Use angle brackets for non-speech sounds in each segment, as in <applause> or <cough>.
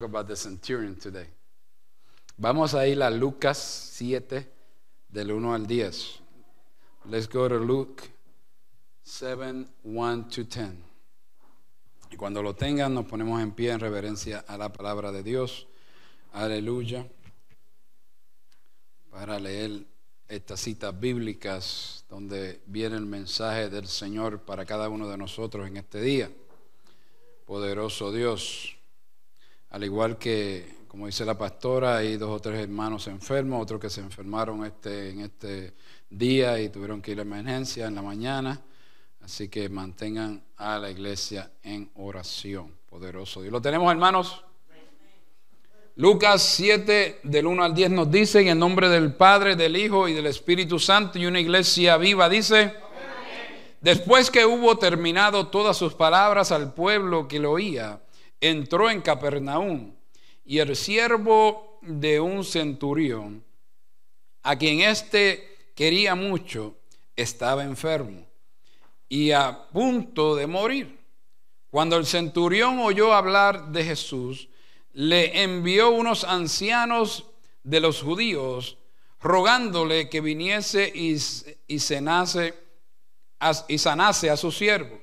about the centurion today. Vamos a ir a Lucas 7, del 1 al 10. Let's go to Luke 7, 1 to 10. Y cuando lo tengan, nos ponemos en pie en reverencia a la palabra de Dios. Aleluya. Para leer estas citas bíblicas donde viene el mensaje del Señor para cada uno de nosotros en este día. Poderoso Dios al igual que, como dice la pastora, hay dos o tres hermanos enfermos, otros que se enfermaron este, en este día y tuvieron que ir a emergencia en la mañana. Así que mantengan a la iglesia en oración. Poderoso Dios. ¿Lo tenemos, hermanos? Lucas 7, del 1 al 10 nos dice, en el nombre del Padre, del Hijo y del Espíritu Santo, y una iglesia viva dice, después que hubo terminado todas sus palabras al pueblo que lo oía, entró en Capernaum y el siervo de un centurión, a quien éste quería mucho, estaba enfermo y a punto de morir. Cuando el centurión oyó hablar de Jesús, le envió unos ancianos de los judíos rogándole que viniese y, y sanase a su siervo.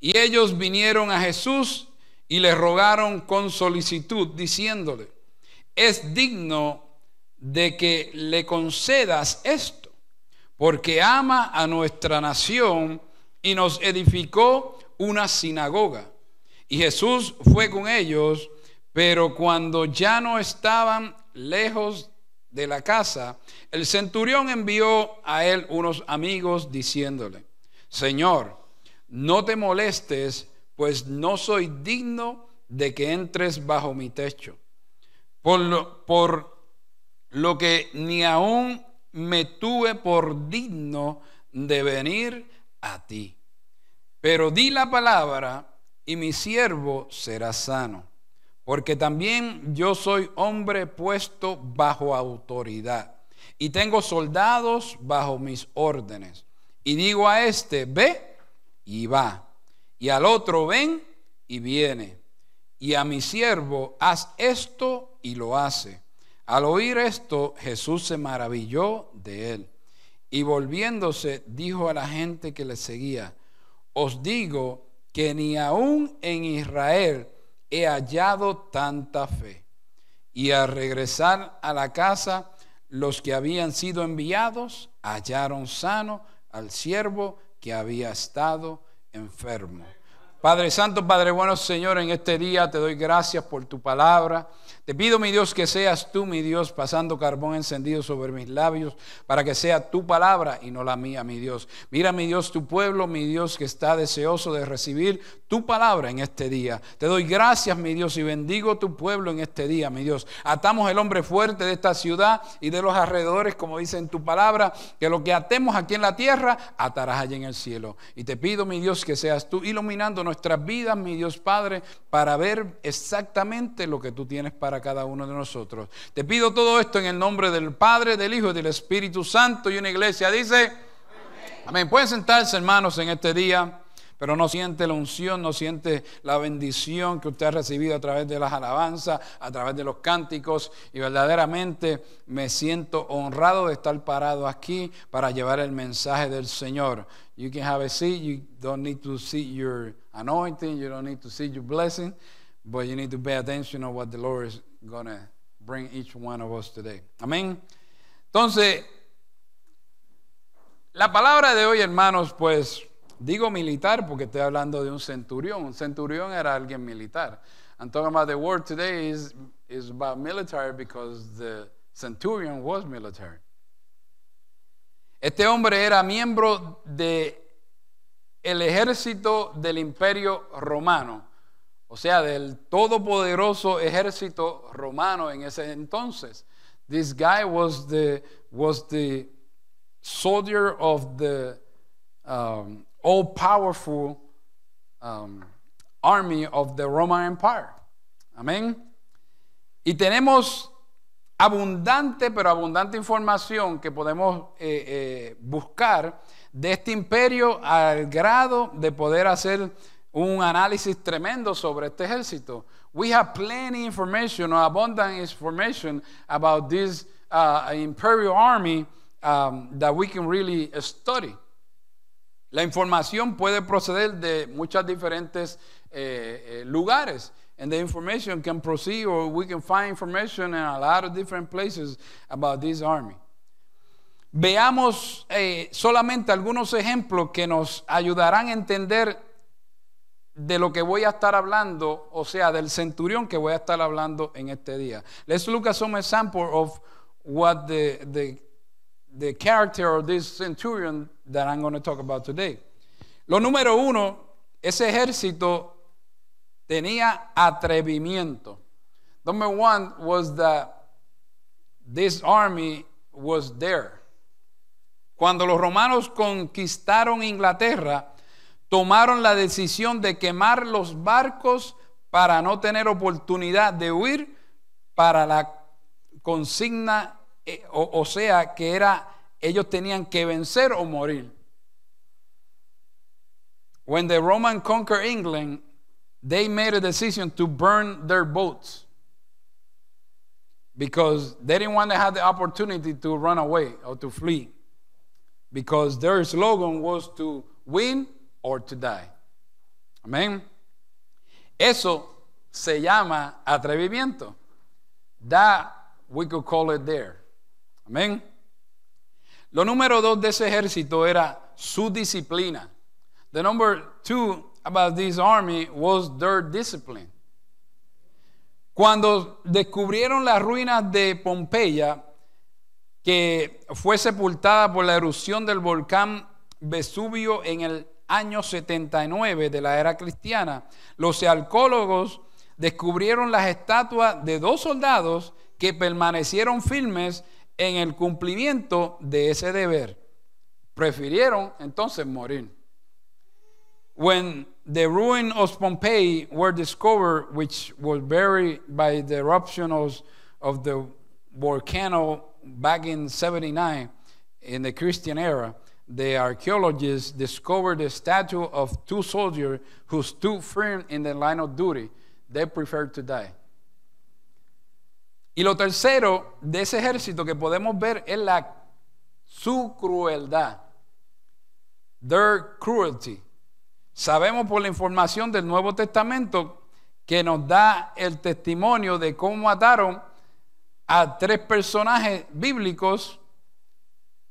Y ellos vinieron a Jesús y le rogaron con solicitud, diciéndole, es digno de que le concedas esto, porque ama a nuestra nación y nos edificó una sinagoga. Y Jesús fue con ellos, pero cuando ya no estaban lejos de la casa, el centurión envió a él unos amigos diciéndole, Señor, no te molestes pues no soy digno de que entres bajo mi techo. Por lo, por lo que ni aún me tuve por digno de venir a ti. Pero di la palabra y mi siervo será sano, porque también yo soy hombre puesto bajo autoridad y tengo soldados bajo mis órdenes. Y digo a este, ve y va y al otro ven y viene, y a mi siervo haz esto y lo hace. Al oír esto, Jesús se maravilló de él, y volviéndose dijo a la gente que le seguía, os digo que ni aún en Israel he hallado tanta fe. Y al regresar a la casa, los que habían sido enviados hallaron sano al siervo que había estado enfermo. Padre Santo, Padre bueno, Señor, en este día te doy gracias por tu palabra. Te pido, mi Dios, que seas tú, mi Dios, pasando carbón encendido sobre mis labios, para que sea tu palabra y no la mía, mi Dios. Mira, mi Dios, tu pueblo, mi Dios, que está deseoso de recibir tu palabra en este día. Te doy gracias, mi Dios, y bendigo tu pueblo en este día, mi Dios. Atamos el hombre fuerte de esta ciudad y de los alrededores, como dice en tu palabra, que lo que atemos aquí en la tierra, atarás allá en el cielo. Y te pido, mi Dios, que seas tú iluminándonos nuestras vidas, mi Dios Padre, para ver exactamente lo que tú tienes para cada uno de nosotros. Te pido todo esto en el nombre del Padre, del Hijo y del Espíritu Santo. Y una iglesia dice, amén. Pueden sentarse, hermanos, en este día pero no siente la unción, no siente la bendición que usted ha recibido a través de las alabanzas, a través de los cánticos. Y verdaderamente me siento honrado de estar parado aquí para llevar el mensaje del Señor. You can have a seat, you don't need to see your anointing, you don't need to see your blessing, but you need to pay attention to what the Lord is going to bring each one of us today. Amén. Entonces, la palabra de hoy, hermanos, pues digo militar porque estoy hablando de un centurión. Un centurión era alguien militar. I'm talking about the word today is, is about military because the centurion was military. Este hombre era miembro de el ejército del imperio romano, o sea, del todopoderoso ejército romano en ese entonces. This guy was the, was the soldier of the um, all powerful um, army of the Roman Empire. Amén. Y tenemos abundante, pero abundante información que podemos eh, eh, buscar de este imperio al grado de poder hacer un análisis tremendo sobre este ejército. We have plenty information or abundant information about this uh, imperial army um, that we can really study. La información puede proceder de muchas diferentes eh, eh, lugares. And the information can proceed or we can find information in a lot of different places about this army. Veamos eh, solamente algunos ejemplos que nos ayudarán a entender de lo que voy a estar hablando, o sea, del centurión que voy a estar hablando en este día. Let's look at some example of what the, the, the character of this centurion that I'm going to talk about today. Lo número uno, ese ejército tenía atrevimiento. Number one was that this army was there. Cuando los romanos conquistaron Inglaterra, tomaron la decisión de quemar los barcos para no tener oportunidad de huir para la consigna, eh, o, sea, que era ellos tenían que vencer o morir. When the Roman conquered England, they made a decision to burn their boats because they didn't want to have the opportunity to run away or to flee because their slogan was to win or to die. Amén. Eso se llama atrevimiento. That we could call it there. Amén. Lo número dos de ese ejército era su disciplina. The number two about this army was their discipline. Cuando descubrieron las ruinas de Pompeya, que fue sepultada por la erupción del volcán Vesubio en el año 79 de la era cristiana, los arqueólogos descubrieron las estatuas de dos soldados que permanecieron firmes en el cumplimiento de ese deber. Prefirieron entonces morir. When the ruins of Pompeii were discovered, which was buried by the eruption of the volcano back in 79 in the Christian era, the archaeologists discovered the statue of two soldiers who stood firm in the line of duty. They preferred to die. Y lo tercero de ese ejército que podemos ver es la, su crueldad. Their cruelty. Sabemos por la información del Nuevo Testamento que nos da el testimonio de cómo mataron a tres personajes bíblicos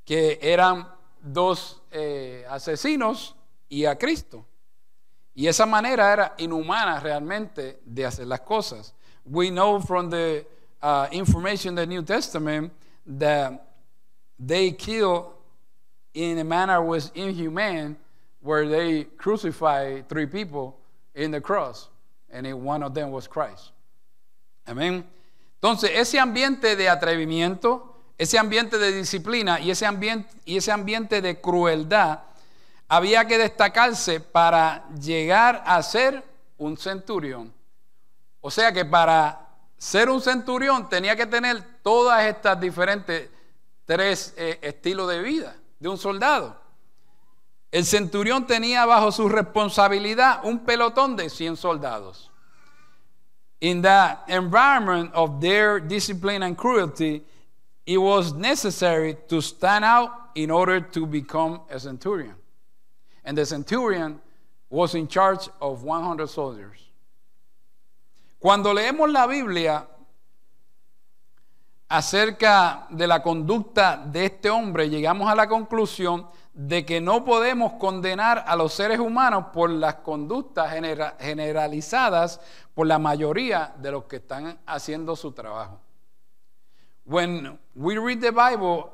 que eran dos eh, asesinos y a Cristo. Y esa manera era inhumana realmente de hacer las cosas. We know from the uh, information in the New Testament that they killed in a manner was inhumane, where they crucified three people in the cross, and one of them was Christ. amen entonces, ese ambiente de atrevimiento, ese ambiente de disciplina y ese ambiente, y ese ambiente de crueldad había que destacarse para llegar a ser un centurión. O sea que para ser un centurión tenía que tener todas estas diferentes tres eh, estilos de vida de un soldado. El centurión tenía bajo su responsabilidad un pelotón de 100 soldados in that environment of their discipline and cruelty, it was necessary to stand out in order to become a centurion. And the centurion was in charge of 100 soldiers. Cuando leemos la Biblia acerca de la conducta de este hombre, llegamos a la conclusión de que no podemos condenar a los seres humanos por las conductas generalizadas por la mayoría de los que están haciendo su trabajo. When we read the Bible,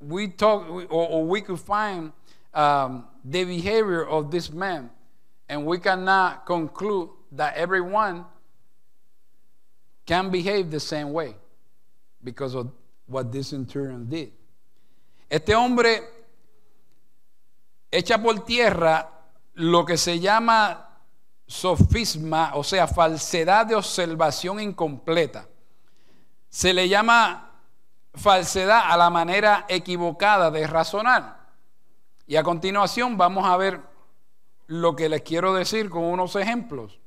we talk or, we could find um, the behavior of this man, and we cannot conclude that everyone can behave the same way because of what this did. Este hombre echa por tierra lo que se llama sofisma, o sea, falsedad de observación incompleta. Se le llama falsedad a la manera equivocada de razonar. Y a continuación vamos a ver lo que les quiero decir con unos ejemplos.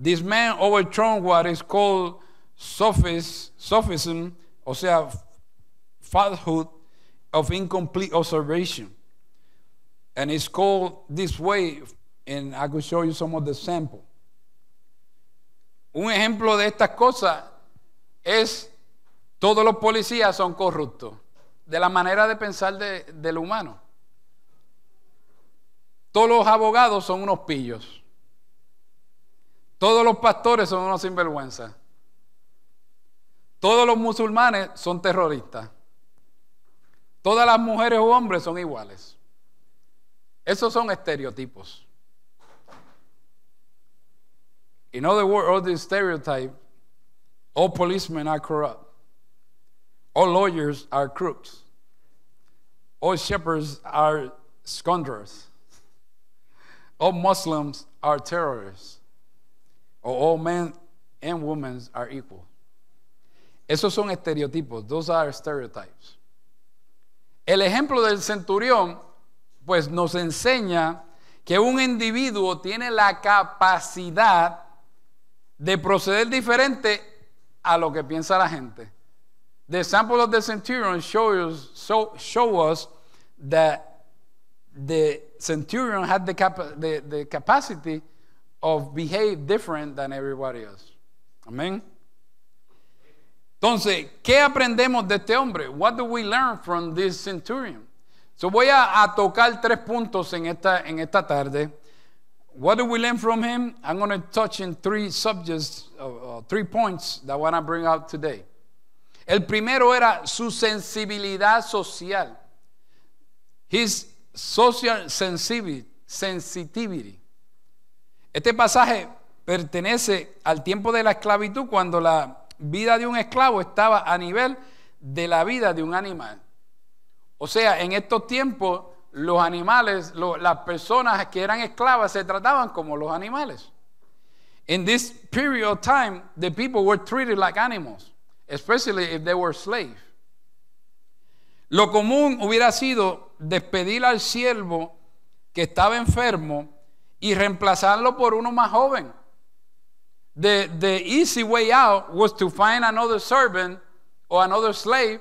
This man overthrown what is called sophis, sophism, o sea, falsehood of incomplete observation. And it's called this way, and I could show you some of the sample. Un ejemplo de estas cosas es todos los policías son corruptos, de la manera de pensar del humano. Todos los abogados son unos pillos. Todos los pastores son unos sinvergüenzas. Todos los musulmanes son terroristas. Todas las mujeres o hombres son iguales. Esos son estereotipos. In other words, all these stereotypes, all policemen are corrupt. All lawyers are crooks. All shepherds are scoundrels. All Muslims are terrorists. Or all men and women are equal. Esos son estereotipos. Those are stereotypes. El ejemplo del centurión pues nos enseña que un individuo tiene la capacidad de proceder diferente a lo que piensa la gente. The example of the centurion shows show, us that the centurion had the, the, capacity of behave different than everybody else. Amén. Entonces, ¿qué aprendemos de este hombre? What do we learn from this centurion? So voy a, tocar tres puntos en esta, en esta tarde. What do we learn from him? I'm going to touch in three subjects, uh, uh, three points that I want to bring out today. El primero era su sensibilidad social. His social sensitivity. Este pasaje pertenece al tiempo de la esclavitud cuando la vida de un esclavo estaba a nivel de la vida de un animal. O sea, en estos tiempos los animales, las personas que eran esclavas se trataban como los animales. In this period of time, the people were treated like animals, especially if they were slaves. Lo común hubiera sido despedir al siervo que estaba enfermo y reemplazarlo por uno más joven. The, the easy way out was to find another servant or another slave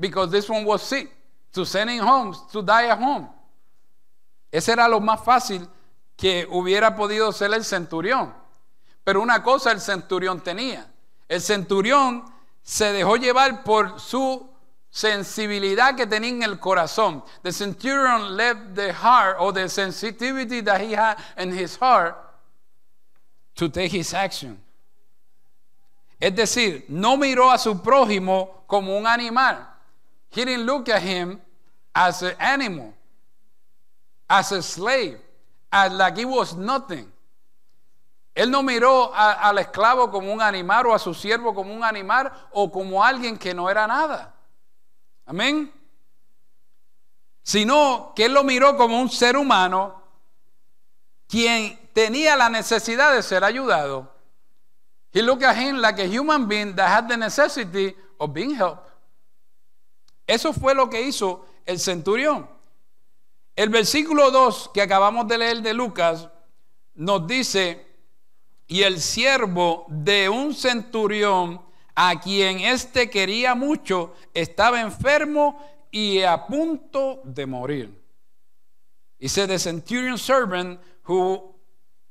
because this one was sick to sending homes, to die at home. Ese era lo más fácil que hubiera podido ser el centurión. Pero una cosa el centurión tenía. El centurión se dejó llevar por su sensibilidad que tenía en el corazón. The centurion left the heart or the sensitivity that he had in his heart to take his action. Es decir, no miró a su prójimo como un animal. He didn't look at him as animal, as a slave, as like he Él no miró al esclavo como un animal o a su siervo como un animal o como alguien que no era nada. Amén. Sino que él lo miró como un ser humano quien tenía la necesidad de ser ayudado. He looked at him like a human being that had the necessity of being helped. Eso fue lo que hizo el centurión. El versículo 2 que acabamos de leer de Lucas nos dice, y el siervo de un centurión a quien éste quería mucho estaba enfermo y a punto de morir. Y said, the servant who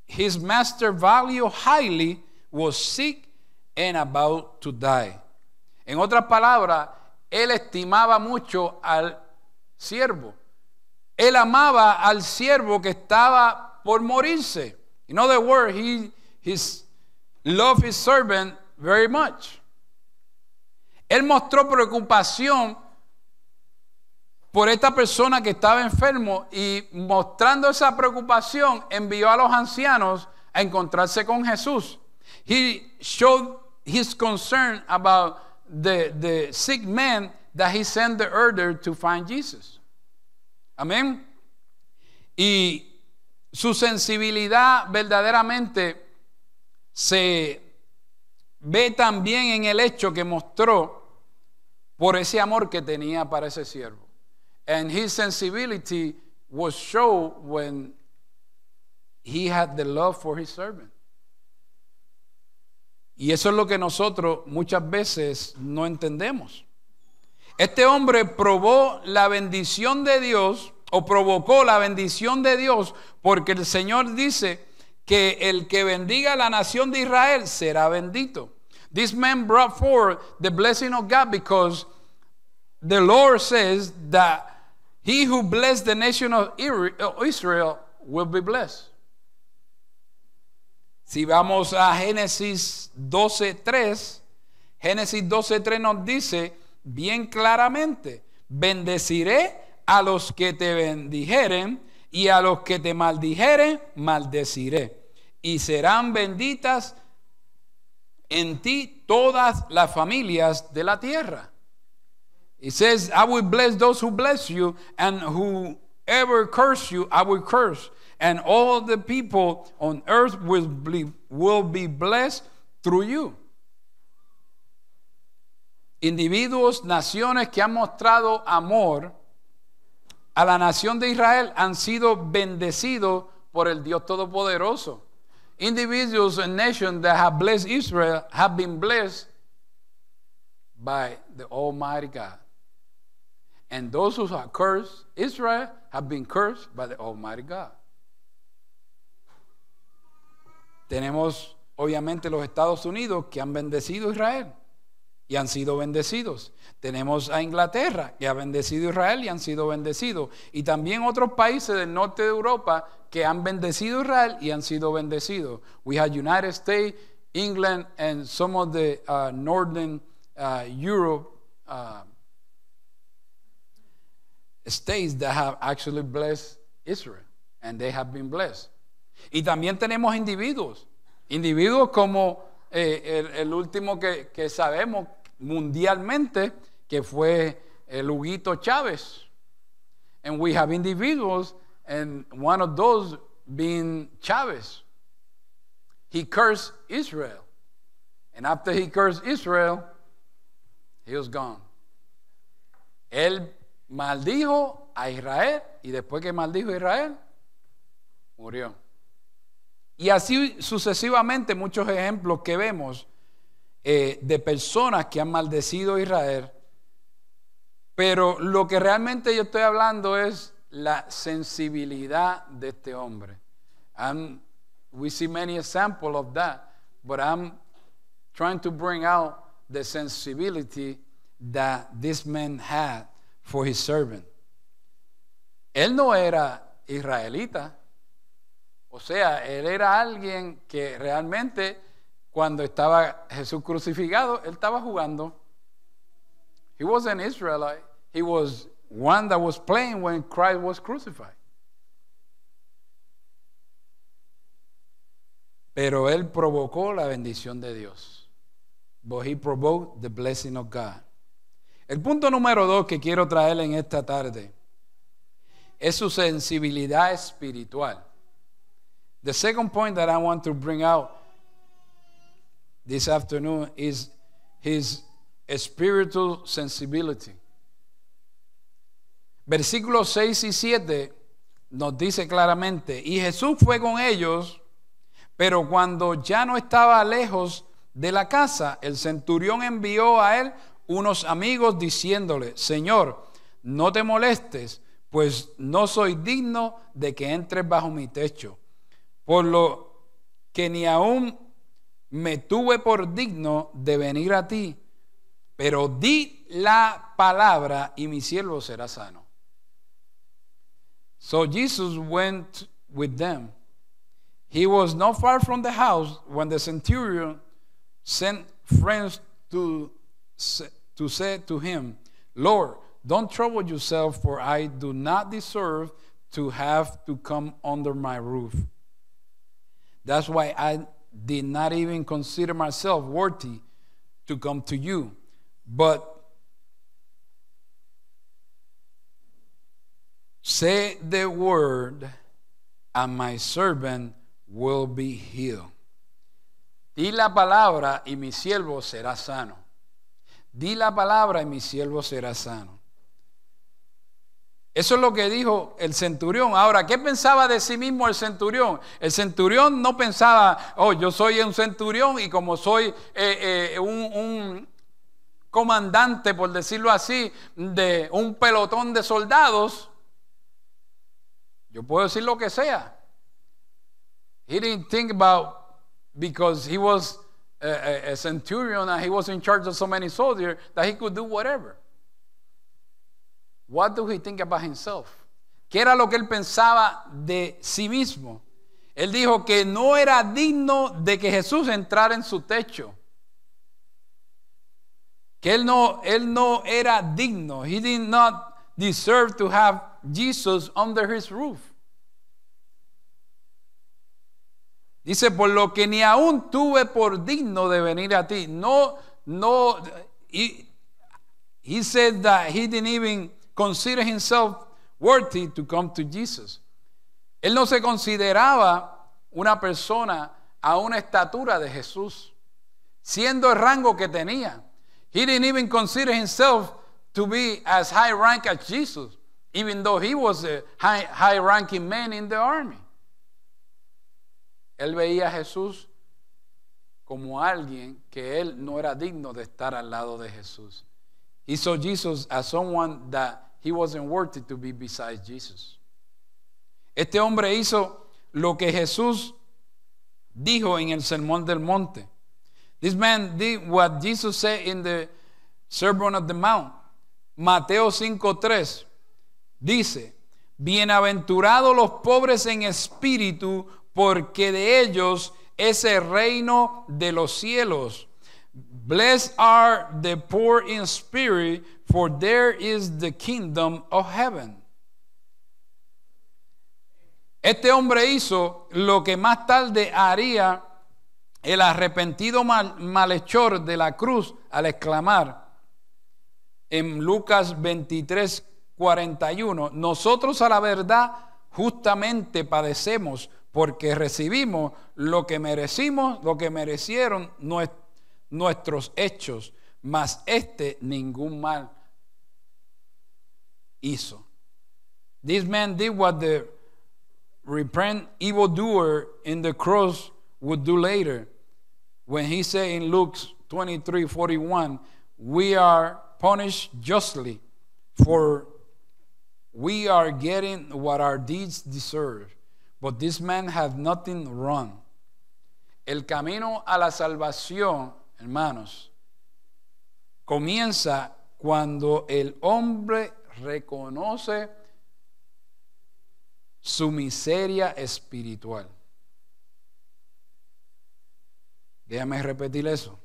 his master valued highly was sick and about to die. En otras palabras, él estimaba mucho al siervo. Él amaba al siervo que estaba por morirse. In other words, he, his, loved his servant very much. Él mostró preocupación por esta persona que estaba enfermo y mostrando esa preocupación envió a los ancianos a encontrarse con Jesús. He showed his concern about the, sick man that he sent the order to find Jesus. Amén. Y su sensibilidad verdaderamente se ve también en el hecho que mostró por ese amor que tenía para ese siervo. And his sensibility was shown when he had the love for his servant. Y eso es lo que nosotros muchas veces no entendemos. Este hombre probó la bendición de Dios o provocó la bendición de Dios porque el Señor dice que el que bendiga a la nación de Israel será bendito. This man brought forth the blessing of God because the Lord says that he who bless the nation of Israel will be blessed. Si vamos a Génesis 12.3, Génesis 12.3 nos dice bien claramente, bendeciré a los que te bendijeren y a los que te maldijeren, maldeciré. Y serán benditas en ti todas las familias de la tierra. It says, I will bless those who bless you, and whoever curse you, I will curse. and all the people on earth will be, will be blessed through you. Individuos, naciones que han mostrado amor a la nación de Israel han sido bendecidos por el Dios Todopoderoso. Individuals and nations that have blessed Israel have been blessed by the Almighty God. And those who have cursed Israel have been cursed by the Almighty God. Tenemos obviamente los Estados Unidos que han bendecido a Israel y han sido bendecidos. Tenemos a Inglaterra que ha bendecido a Israel y han sido bendecidos. Y también otros países del norte de Europa que han bendecido a Israel y han sido bendecidos. We have United States, England and some of the uh, northern uh, Europe uh, states that have actually blessed Israel and they have been blessed. Y también tenemos individuos, individuos como eh, el, último que, sabemos mundialmente, que fue el eh, Huguito Chávez. And we have individuals, and one of those being Chávez. He cursed Israel. And after he cursed Israel, he was gone. Él maldijo a Israel y después que maldijo a Israel, murió. Y así sucesivamente muchos ejemplos que vemos eh, de personas que han maldecido a Israel. Pero lo que realmente yo estoy hablando es la sensibilidad de este hombre. And we see many examples of that, but I'm trying to bring out the sensibility that this man had for his servant. Él no era israelita, o sea, él era alguien que realmente cuando estaba Jesús crucificado, él estaba jugando. He was an Israelite. He was one that was playing when Christ was crucified. Pero él provocó la bendición de Dios. But he provoked the blessing of God. El punto número dos que quiero traer en esta tarde es su sensibilidad espiritual. The second point that I want to bring out this afternoon is his spiritual sensibility. Versículos 6 y 7 nos dice claramente, y Jesús fue con ellos, pero cuando ya no estaba lejos de la casa, el centurión envió a él unos amigos diciéndole, Señor, no te molestes, pues no soy digno de que entres bajo mi techo por lo que ni aún me tuve por digno de venir a ti, pero di la palabra y mi siervo será sano. So Jesus went with them. He was not far from the house when the centurion sent friends to, to say to him, Lord, don't trouble yourself, for I do not deserve to have to come under my roof. That's why I did not even consider myself worthy to come to you. But say the word, and my servant will be healed. Di la palabra y mi siervo será sano. Di la palabra y mi siervo será sano. Eso es lo que dijo el centurión. Ahora, ¿qué pensaba de sí mismo el centurión? El centurión no pensaba, oh, yo soy un centurión y como soy eh, eh, un, comandante, por decirlo así, de un pelotón de soldados, yo puedo decir lo que sea. He didn't think about because he was a centurion and he was in charge of so many soldiers that he could do whatever. What do he think about himself? ¿Qué era lo que él pensaba de sí mismo? Él dijo que no era digno de que Jesús entrara en su techo. Que él no, él no era digno. He did not deserve to have Jesus under his roof. Dice, por lo que ni aún tuve por digno de venir a ti. No, no. y he said that he didn't even consider himself worthy to come to Jesus. Él no se consideraba una persona a una estatura de Jesús, siendo el rango que tenía. He didn't even consider himself to be as high rank as Jesus, even though he was a high, high ranking man in the army. Él veía a Jesús como alguien que él no era digno de estar al lado de Jesús. He saw Jesus as someone that He wasn't to be beside Jesus. Este hombre hizo lo que Jesús dijo en el Sermón del Monte. This man did what Jesus said in the Sermon of the Mount. Mateo 5:3 dice, "Bienaventurados los pobres en espíritu, porque de ellos es el reino de los cielos." Blessed are the poor in spirit, for there is the kingdom of heaven. Este hombre hizo lo que más tarde haría el arrepentido malhechor de la cruz al exclamar en Lucas 23, 41, nosotros a la verdad justamente padecemos porque recibimos lo que merecimos, lo que merecieron nuestros nuestros hechos, mas este ningún mal hizo. This man did what the repent evildoer in the cross would do later when he said in Luke 23 41, we are punished justly, for we are getting what our deeds deserve. But this man had nothing wrong. El camino a la salvación hermanos, comienza cuando el hombre reconoce su miseria espiritual. Déjame repetir eso.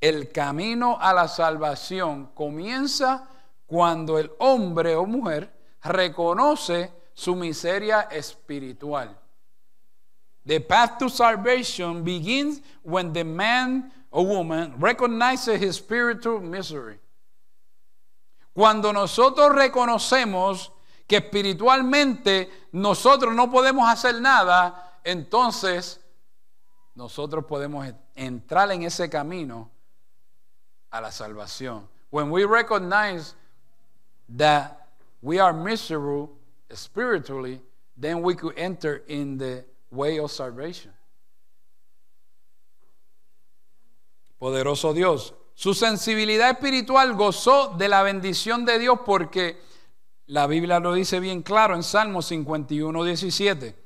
El camino a la salvación comienza cuando el hombre o mujer reconoce su miseria espiritual. The path to salvation begins when the man o woman recognizes his spiritual misery. Cuando nosotros reconocemos que espiritualmente nosotros no podemos hacer nada, entonces nosotros podemos entrar en ese camino a la salvación. When we recognize that we are miserable spiritually, then we could enter in the way of salvation. Poderoso Dios. Su sensibilidad espiritual gozó de la bendición de Dios porque la Biblia lo dice bien claro en Salmo 51, 17.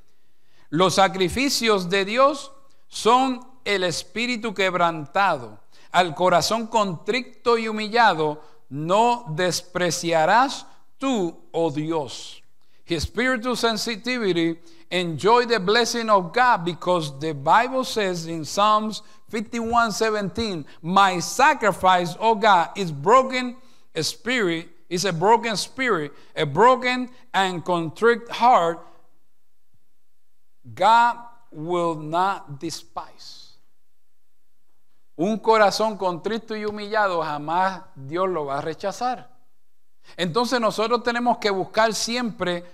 Los sacrificios de Dios son el espíritu quebrantado. Al corazón contricto y humillado no despreciarás tú, oh Dios. His spiritual sensitivity enjoy the blessing of God because the Bible says in Psalms 51:17, 17. My sacrifice, oh God, is broken spirit, is a broken spirit, a broken and contrite heart. God will not despise. Un corazón contrito y humillado jamás Dios lo va a rechazar. Entonces nosotros tenemos que buscar siempre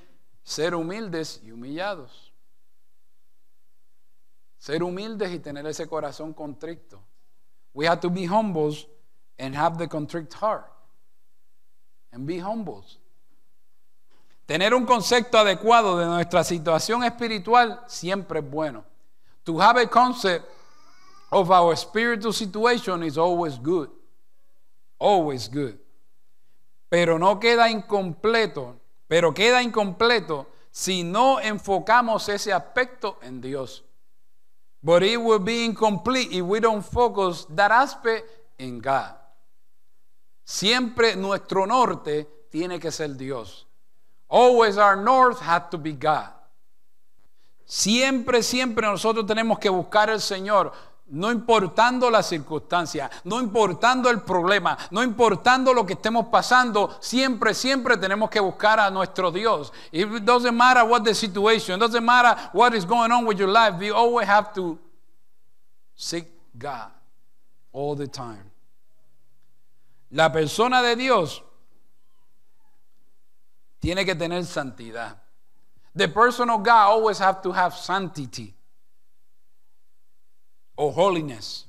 ser humildes y humillados. Ser humildes y tener ese corazón contrito. We have to be humbles and have the contrite heart. And be humble. Tener un concepto adecuado de nuestra situación espiritual siempre es bueno. To have a concept of our spiritual situation is always good. Always good. Pero no queda incompleto, pero queda incompleto si no enfocamos ese aspecto en Dios. But it will be incomplete if we don't focus that aspect in God. Siempre nuestro norte tiene que ser Dios. Always our north has to be God. Siempre, siempre nosotros tenemos que buscar al Señor. No importando las circunstancias, no importando el problema, no importando lo que estemos pasando, siempre, siempre tenemos que buscar a nuestro Dios. It doesn't matter what the situation, it doesn't matter what is going on with your life, we always have to seek God all the time. La persona de Dios tiene que tener santidad. The person of God always have to have sanctity o holiness.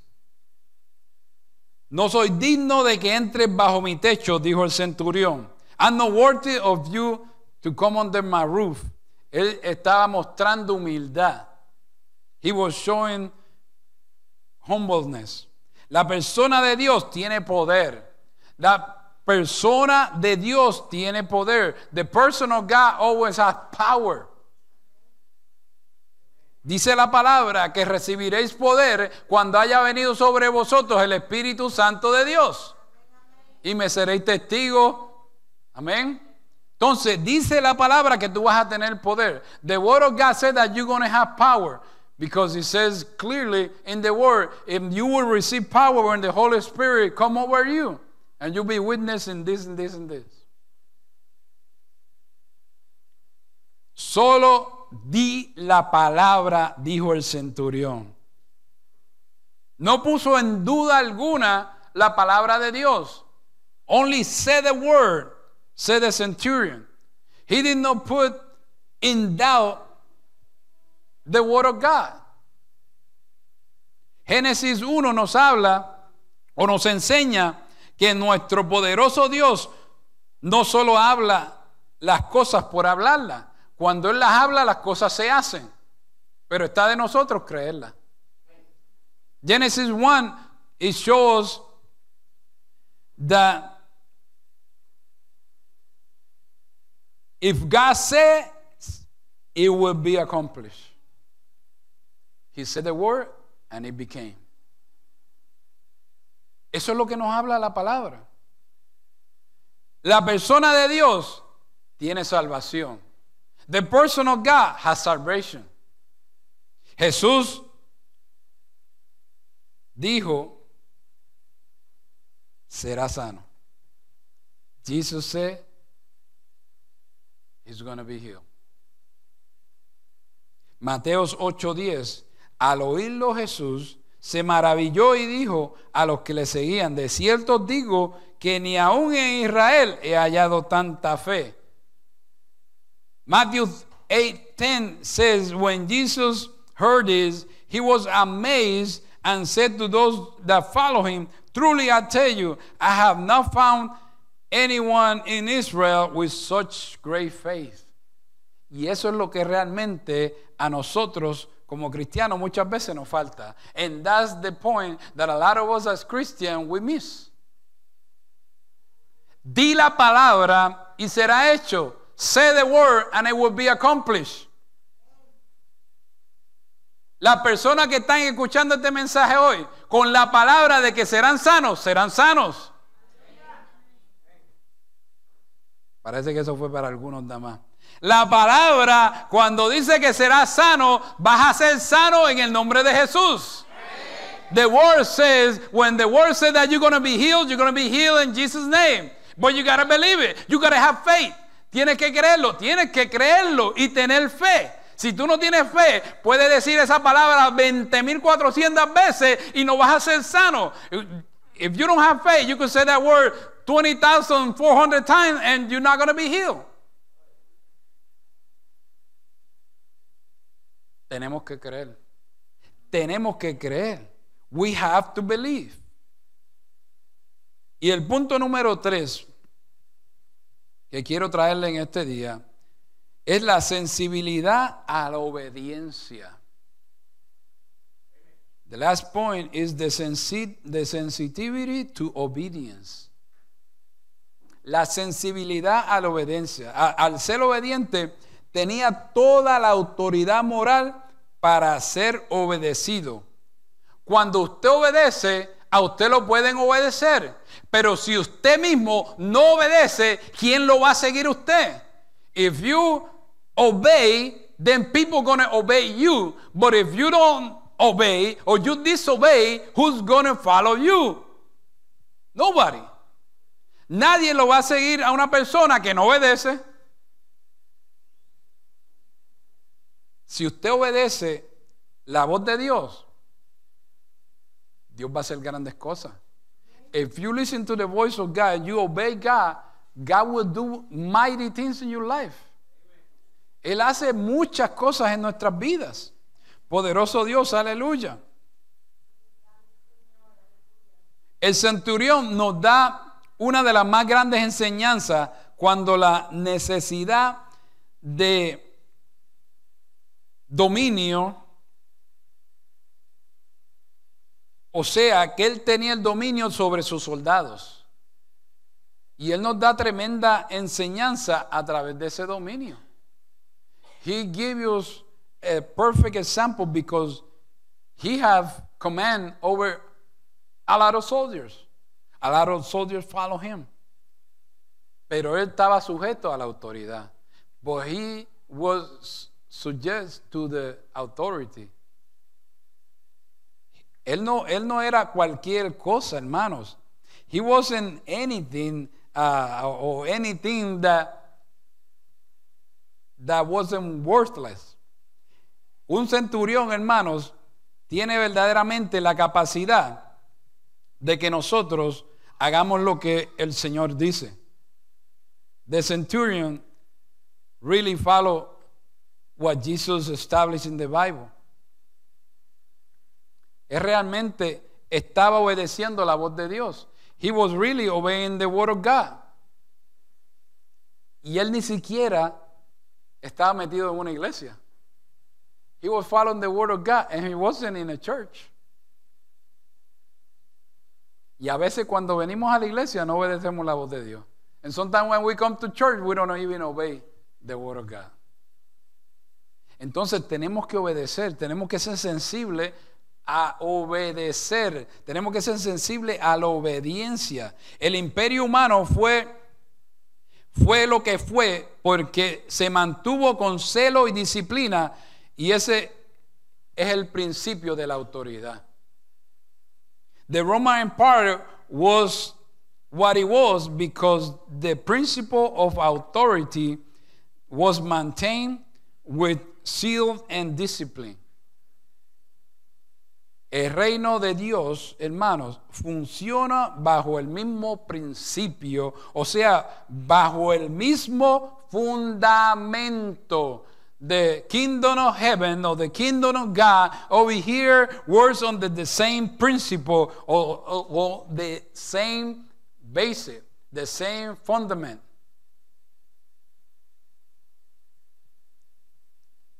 No soy digno de que entre bajo mi techo, dijo el centurión. I'm not worthy of you to come under my roof. Él estaba mostrando humildad. He was showing humbleness. La persona de Dios tiene poder. La persona de Dios tiene poder. The person of God always has power. Dice la palabra que recibiréis poder cuando haya venido sobre vosotros el Espíritu Santo de Dios. Y me seréis testigo. Amén. Entonces dice la palabra que tú vas a tener poder. The word of God said that you're going to have power. Because it says clearly in the word, if you will receive power when the Holy Spirit come over you. And you'll be witnessing this and this and this. Solo di la palabra, dijo el centurión. No puso en duda alguna la palabra de Dios. Only said the word, said the centurion. He did not put in doubt the word of God. Génesis 1 nos habla o nos enseña que nuestro poderoso Dios no solo habla las cosas por hablarlas, cuando Él las habla, las cosas se hacen. Pero está de nosotros creerlas. Genesis 1, it shows that if God says, it will be accomplished. He said the word and it became. Eso es lo que nos habla la palabra. La persona de Dios tiene salvación. The person of God has salvation. Jesús dijo, será sano. Jesus said, he's going to be healed. Mateos 8:10, al oírlo Jesús se maravilló y dijo a los que le seguían, de cierto digo que ni aún en Israel he hallado tanta fe. Matthew 8 10 says, When Jesus heard this, he was amazed and said to those that follow him, Truly I tell you, I have not found anyone in Israel with such great faith. Y eso es lo que realmente a nosotros como cristianos muchas veces nos falta. And that's the point that a lot of us as Christians we miss. Di la palabra y será hecho. Say the word and it will be accomplished. Las personas que están escuchando este mensaje hoy, con la palabra de que serán sanos, serán sanos. Parece que eso fue para algunos nada más. La palabra, cuando dice que serás sano, vas a ser sano en el nombre de Jesús. The word says, when the word says that you're going to be healed, you're going to be healed in Jesus' name. But you got to believe it. You got to have faith. Tienes que creerlo, tienes que creerlo y tener fe. Si tú no tienes fe, puedes decir esa palabra 20.400 veces y no vas a ser sano. If you don't have faith, you can say that word 20,400 times and you're not going to be healed. Tenemos que creer. Tenemos que creer. We have to believe. Y el punto número tres que quiero traerle en este día es la sensibilidad a la obediencia. The last point is the, sensitivity to obedience. La sensibilidad a la obediencia. al ser obediente, tenía toda la autoridad moral para ser obedecido. Cuando usted obedece, a usted lo pueden obedecer. Pero si usted mismo no obedece, ¿quién lo va a seguir usted? If you obey, then people gonna obey you. But if you don't obey or you disobey, who's gonna follow you? Nobody. Nadie lo va a seguir a una persona que no obedece. Si usted obedece la voz de Dios, Dios va a hacer grandes cosas. If you listen to the voice of God you obey God, God will do mighty things in your life. Él hace muchas cosas en nuestras vidas. Poderoso Dios, aleluya. El centurión nos da una de las más grandes enseñanzas cuando la necesidad de dominio O sea, que él tenía el dominio sobre sus soldados. Y él nos da tremenda enseñanza a través de ese dominio. He gives us a perfect example because he have command over a lot of soldiers. A lot of soldiers follow him. Pero él estaba sujeto a la autoridad. But he was subject to the authority. Él no, él no era cualquier cosa, hermanos. He wasn't anything uh, or anything that, that wasn't worthless. Un centurión, hermanos, tiene verdaderamente la capacidad de que nosotros hagamos lo que el Señor dice. The centurion really follow what Jesus established in the Bible. Él realmente estaba obedeciendo la voz de Dios. He was really obeying the word of God. Y él ni siquiera estaba metido en una iglesia. He was following the word of God and he wasn't in a church. Y a veces cuando venimos a la iglesia no obedecemos la voz de Dios. And sometimes when we come to church we don't even obey the word of God. Entonces tenemos que obedecer, tenemos que ser sensibles a obedecer. Tenemos que ser sensibles a la obediencia. El imperio humano fue fue lo que fue porque se mantuvo con celo y disciplina y ese es el principio de la autoridad. The Roman Empire was what it was because the principle of authority was maintained with zeal and discipline. El reino de Dios, hermanos, funciona bajo el mismo principio, o sea, bajo el mismo fundamento. de kingdom of heaven o the kingdom of God over here works under the same principle or, the same Basis... the same fundament.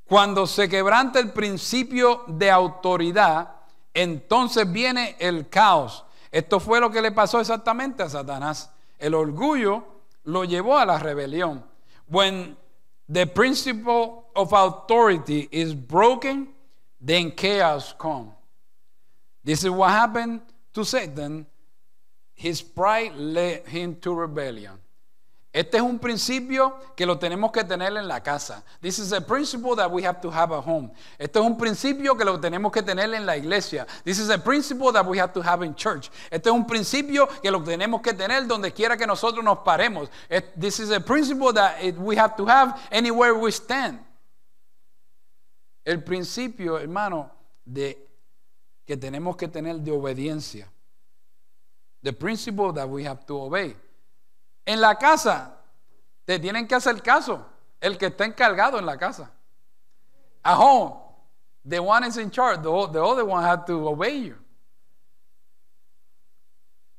Cuando se quebranta el principio de autoridad, entonces viene el caos. Esto fue lo que le pasó exactamente a Satanás. El orgullo lo llevó a la rebelión. When the principle of authority is broken, then chaos comes. This is what happened to Satan. His pride led him to rebellion. Este es un principio que lo tenemos que tener en la casa. This is a principle that we have to have at home. Este es un principio que lo tenemos que tener en la iglesia. This is a principle that we have to have in church. Este es un principio que lo tenemos que tener donde quiera que nosotros nos paremos. This is a principle that we have to have anywhere we stand. El principio, hermano, de que tenemos que tener de obediencia. The principle that we have to obey. En la casa, te tienen que hacer caso el que está encargado en la casa. At home, the one is in charge, the, other one has to obey you.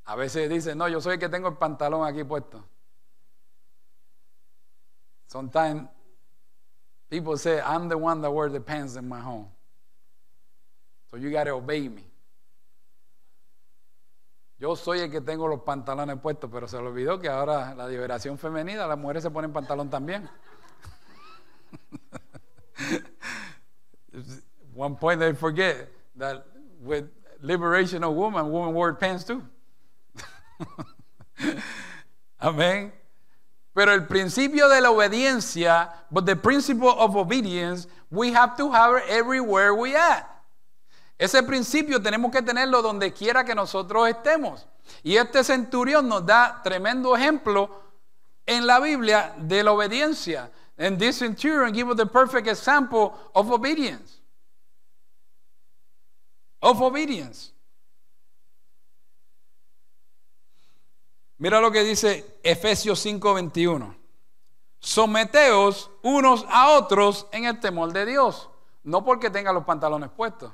A veces dicen, no, yo soy el que tengo el pantalón aquí puesto. Sometimes people say, I'm the one that wears the pants in my home. So you got to obey me. Yo soy el que tengo los pantalones puestos, pero se le olvidó que ahora la liberación femenina, las mujeres se ponen pantalón también. <laughs> One point they forget that with liberation of woman, women wear pants too. <laughs> Amén. Pero el principio de la obediencia, but the principle of obedience, we have to have it everywhere we are. Ese principio tenemos que tenerlo donde quiera que nosotros estemos. Y este centurión nos da tremendo ejemplo en la Biblia de la obediencia. En this centurion gives the perfect example of obedience. Of obedience. Mira lo que dice Efesios 5:21. Someteos unos a otros en el temor de Dios, no porque tengan los pantalones puestos.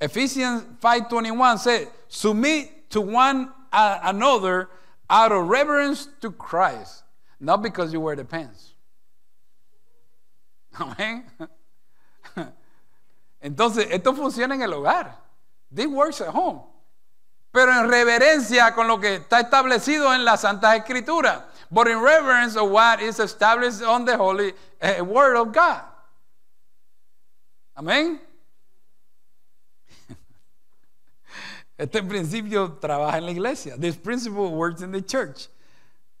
Ephesians 5:21 says, "Submit to one another out of reverence to Christ, not because you wear the pants." <laughs> Amén. <laughs> Entonces, esto funciona en el hogar. This works at home. Pero en reverencia con lo que está establecido en la Santa Escritura. But in reverence of what is established on the holy eh, word of God. Amén. Este principio trabaja en la iglesia. This principle works in the church.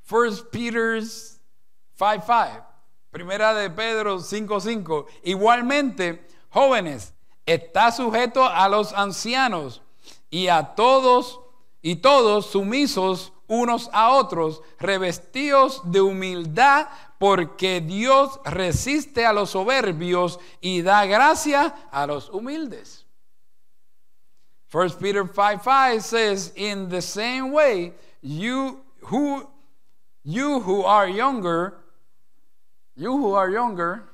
First Peter 5:5. Primera de Pedro 5:5. Igualmente, jóvenes, está sujeto a los ancianos y a todos y todos sumisos unos a otros, revestidos de humildad, porque Dios resiste a los soberbios y da gracia a los humildes. 1 Peter 5 5 says, In the same way, you who you who are younger, you who are younger,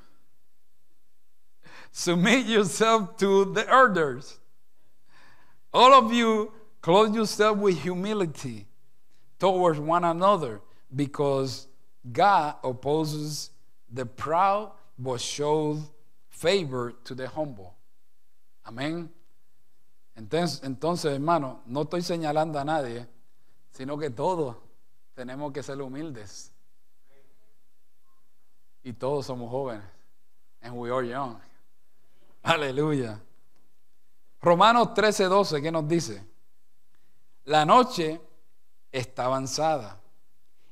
submit yourself to the elders. All of you clothe yourself with humility towards one another, because God opposes the proud but shows favor to the humble. Amen. Entonces, hermano, no estoy señalando a nadie, sino que todos tenemos que ser humildes. Y todos somos jóvenes. And we are young. Aleluya. Romanos 13, 12, ¿qué nos dice? La noche está avanzada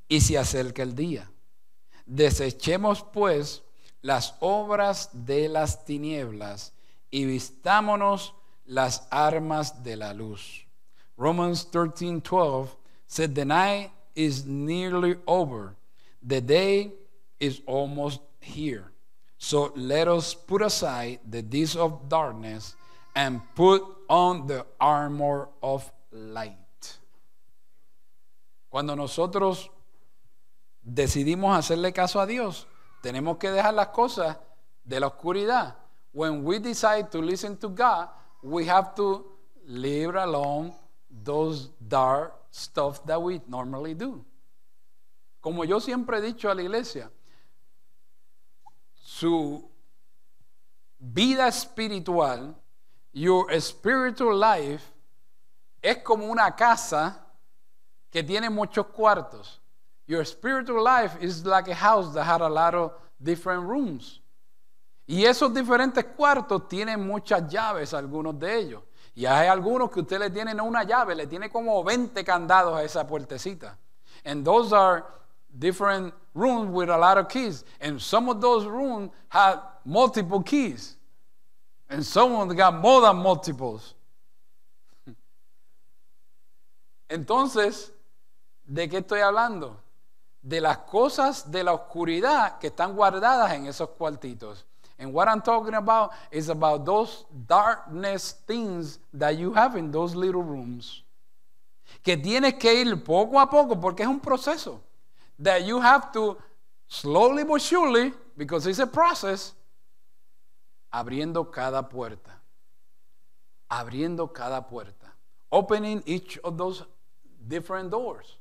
y se acerca el día. Desechemos pues las obras de las tinieblas y vistámonos las armas de la luz. Romans 13.12... 12 said, The night is nearly over, the day is almost here. So let us put aside the deeds of darkness and put on the armor of light. Cuando nosotros decidimos hacerle caso a Dios, tenemos que dejar las cosas de la oscuridad. When we decide to listen to God, we have to leave alone those dark stuff that we normally do. Como yo siempre he dicho a la iglesia, su vida espiritual, your spiritual life, es como una casa que tiene muchos cuartos. Your spiritual life is like a house that had a lot of different rooms. Y esos diferentes cuartos tienen muchas llaves, algunos de ellos. Y hay algunos que usted le tiene una llave, le tiene como 20 candados a esa puertecita. And those are different rooms with a lot of keys. And some of those rooms have multiple keys. And some of them got more than multiples. <laughs> Entonces, ¿de qué estoy hablando? De las cosas de la oscuridad que están guardadas en esos cuartitos. And what I'm talking about is about those darkness things that you have in those little rooms. Que tienes que ir poco a poco porque es un proceso. That you have to slowly but surely, because it's a process, abriendo cada puerta. Abriendo cada puerta. Opening each of those different doors.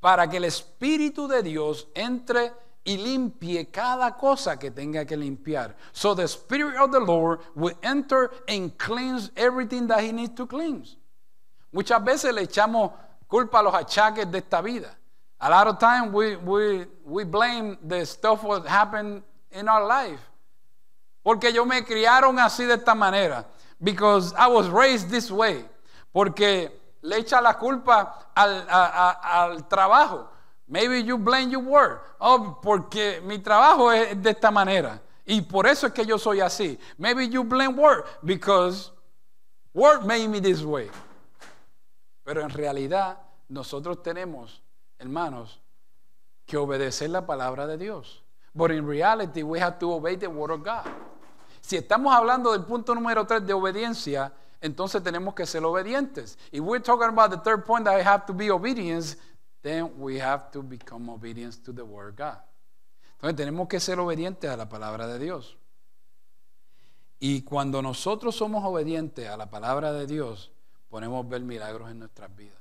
Para que el Espíritu de Dios entre y limpie cada cosa que tenga que limpiar. So the Spirit of the Lord will enter and cleanse everything that He needs to cleanse. Muchas veces le echamos culpa a los achaques de esta vida. A lot of time we, we, we blame the stuff that happened in our life. Porque yo me criaron así de esta manera. Because I was raised this way. Porque le echa la culpa al, al trabajo Maybe you blame your work. Oh, porque mi trabajo es de esta manera. Y por eso es que yo soy así. Maybe you blame work because work made me this way. Pero en realidad nosotros tenemos, hermanos, que obedecer la palabra de Dios. But in reality we have to obey the word of God. Si estamos hablando del punto número tres de obediencia, entonces tenemos que ser obedientes. If we're talking about the third point I have to be obedience, we have to obedient the word Entonces tenemos que ser obedientes a la palabra de Dios. Y cuando nosotros somos obedientes a la palabra de Dios, podemos ver milagros en nuestras vidas.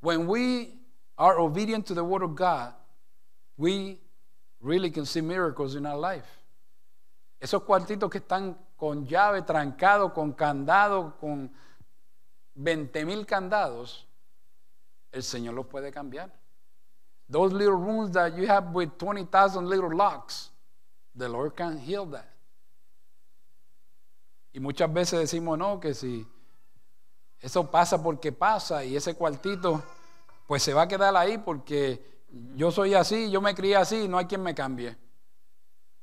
When we are obedient to the word of God, we really can see miracles in our life. Esos cuartitos que están con llave, trancado, con candado, con 20 mil candados, el Señor lo puede cambiar. Those little rooms that you have with 20,000 little locks, the Lord can heal that. Y muchas veces decimos, no, que si eso pasa porque pasa y ese cuartito pues se va a quedar ahí porque yo soy así, yo me crié así no hay quien me cambie.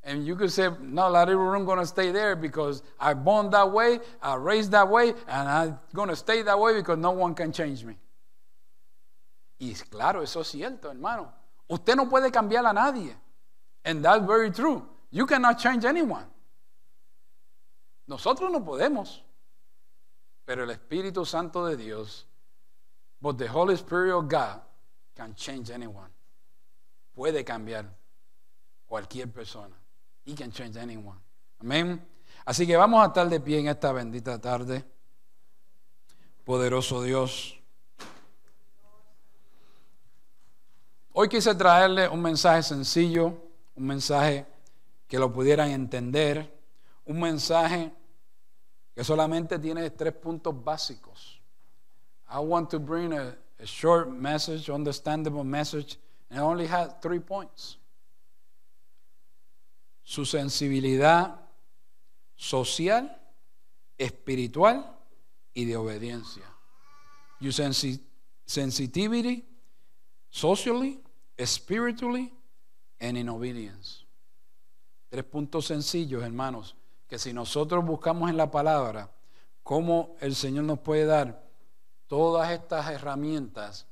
And you could say, no, that little room gonna stay there because I born that way, I raised that way, and I'm gonna stay that way because no one can change me. Y claro, eso es cierto, hermano. Usted no puede cambiar a nadie. And that's very true. You cannot change anyone. Nosotros no podemos. Pero el Espíritu Santo de Dios, but the Holy Spirit of God can change anyone. Puede cambiar cualquier persona. He can change anyone. Amén. Así que vamos a estar de pie en esta bendita tarde. Poderoso Dios. Hoy quise traerle un mensaje sencillo, un mensaje que lo pudieran entender, un mensaje que solamente tiene tres puntos básicos. I want to bring a, short message, understandable message, and it only has three points. Su sensibilidad social, espiritual y de obediencia. Your sensitivity, socially, spiritually, and in obedience. Tres puntos sencillos, hermanos, que si nosotros buscamos en la palabra cómo el Señor nos puede dar todas estas herramientas,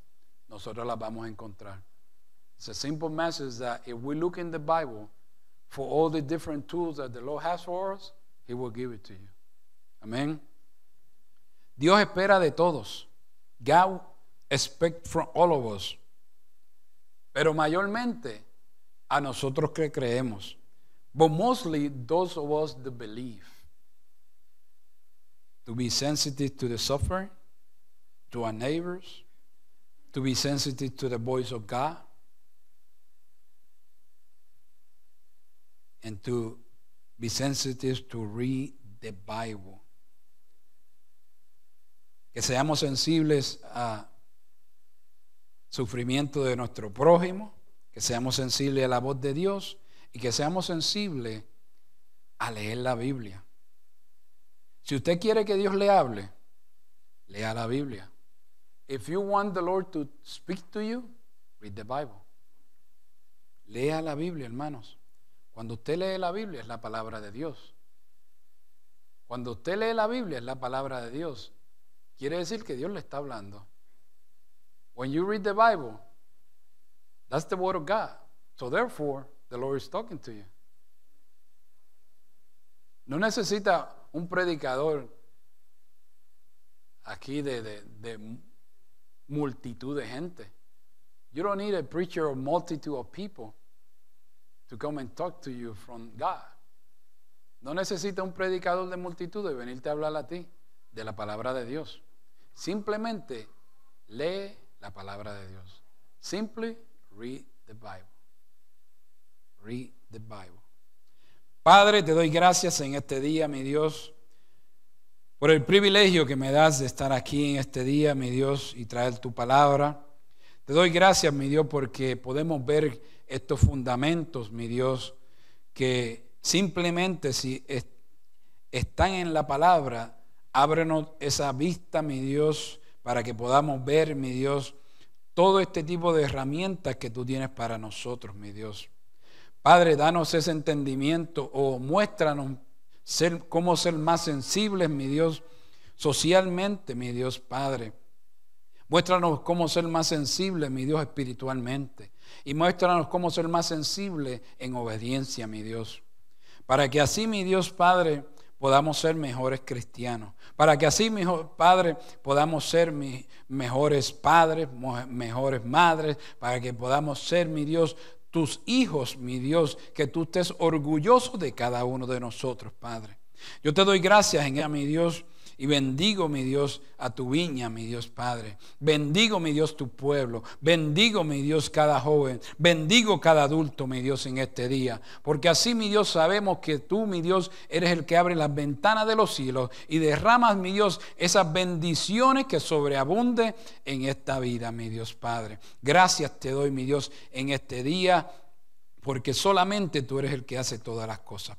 nosotros las vamos a encontrar. It's a simple message that if we look in the Bible for all the different tools that the Lord has for us, He will give it to you. Amén. Dios espera de todos. God expects from all of us pero mayormente a nosotros que creemos. But mostly those of us that believe. To be sensitive to the suffering, to our neighbors, to be sensitive to the voice of God, and to be sensitive to read the Bible. Que seamos sensibles a sufrimiento de nuestro prójimo, que seamos sensibles a la voz de Dios y que seamos sensibles a leer la Biblia. Si usted quiere que Dios le hable, lea la Biblia. If you want the Lord to speak to you, read the Bible. Lea la Biblia, hermanos. Cuando usted lee la Biblia es la palabra de Dios. Cuando usted lee la Biblia es la palabra de Dios. Quiere decir que Dios le está hablando. When you read the Bible, that's the Word of God. So therefore, the Lord is talking to you. No necesita un predicador aquí de, multitud de gente. You don't need a preacher or multitude of people to come and talk to you from God. No necesita un predicador de multitud de venirte a hablar a ti de la palabra de Dios. Simplemente lee la palabra de Dios. Simply read the Bible. Read the Bible. Padre, te doy gracias en este día, mi Dios, por el privilegio que me das de estar aquí en este día, mi Dios, y traer tu palabra. Te doy gracias, mi Dios, porque podemos ver estos fundamentos, mi Dios, que simplemente si están en la palabra, ábrenos esa vista, mi Dios, para que podamos ver, mi Dios, todo este tipo de herramientas que tú tienes para nosotros, mi Dios. Padre, danos ese entendimiento o muéstranos cómo ser más sensibles, mi Dios, socialmente, mi Dios Padre. Muéstranos cómo ser más sensibles, mi Dios, espiritualmente. Y muéstranos cómo ser más sensibles en obediencia, mi Dios. Para que así, mi Dios Padre, podamos ser mejores cristianos. Para que así, mi Padre, podamos ser mis mejores padres, mejores madres, para que podamos ser, mi Dios, tus hijos, mi Dios, que tú estés orgulloso de cada uno de nosotros, Padre. Yo te doy gracias en mi Dios y bendigo, mi Dios, a tu viña, mi Dios Padre. Bendigo, mi Dios, tu pueblo. Bendigo, mi Dios, cada joven. Bendigo cada adulto, mi Dios, en este día. Porque así, mi Dios, sabemos que tú, mi Dios, eres el que abre las ventanas de los cielos y derramas, mi Dios, esas bendiciones que sobreabunden en esta vida, mi Dios Padre. Gracias te doy, mi Dios, en este día porque solamente tú eres el que hace todas las cosas.